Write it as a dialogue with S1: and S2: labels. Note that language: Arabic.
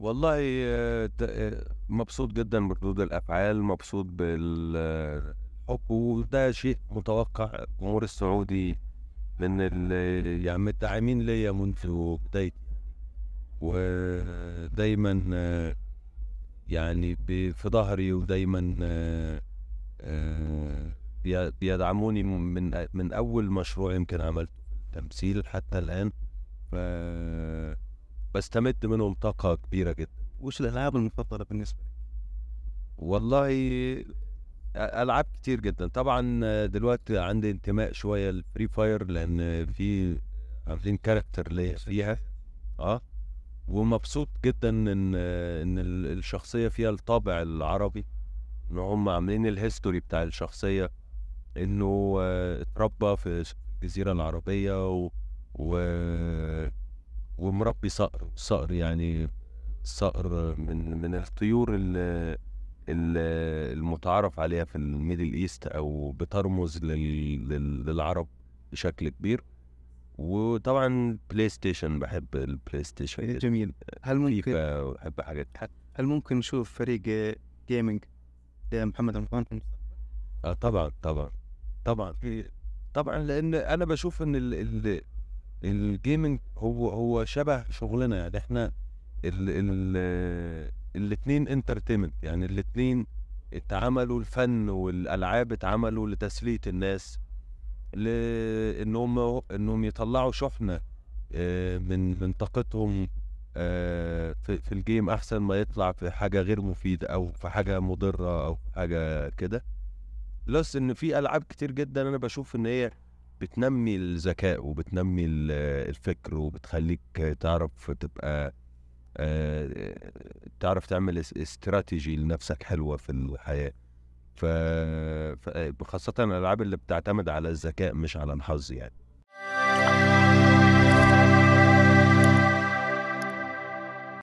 S1: والله آه، آه، مبسوط جدا بردود الافعال مبسوط بالحب وده شيء متوقع الجمهور السعودي من يعني من ليا منذ بدايتي يعني. ودايما آه، يعني في ظهري ودايما بيدعموني من من اول مشروع يمكن عملته في التمثيل حتى الان ف بستمد منهم طاقه كبيره جدا وش الالعاب المفضله بالنسبه لك؟ والله العاب كتير جدا طبعا دلوقتي عندي انتماء شويه لفري فاير لان في عاملين كاركتر ليا فيها اه ومبسوط جدا ان ان الشخصيه فيها الطابع العربي ان هم عاملين الهيستوري بتاع الشخصيه انه آه، اتربى في الجزيره العربيه و, و... ومربي صقر صقر يعني صقر من من الطيور ال المتعارف عليها في الميدل ايست او بترمز للعرب بشكل كبير وطبعا بلاي ستيشن بحب البلاي ستيشن جميل هل ممكن بحب حاجات هل ممكن نشوف فريق جيمنج لمحمد رمضان في المستقبل؟ آه طبعا طبعا طبعا طبعا لان انا بشوف ان الجيمنج هو هو شبه شغلنا يعني احنا ال ال الاثنين انترتينمنت يعني الاثنين اتعملوا الفن والالعاب اتعملوا لتسليه الناس لانهم انهم يطلعوا شحنه آه، من من طاقتهم آه، في الجيم احسن ما يطلع في حاجه غير مفيده او في حاجه مضره او حاجه كده بلس ان في العاب كتير جدا انا بشوف ان هي بتنمي الذكاء وبتنمي الفكر وبتخليك تعرف تبقى آه، تعرف تعمل استراتيجي لنفسك حلوه في الحياه ف خاصه الالعاب اللي بتعتمد على الذكاء مش على الحظ يعني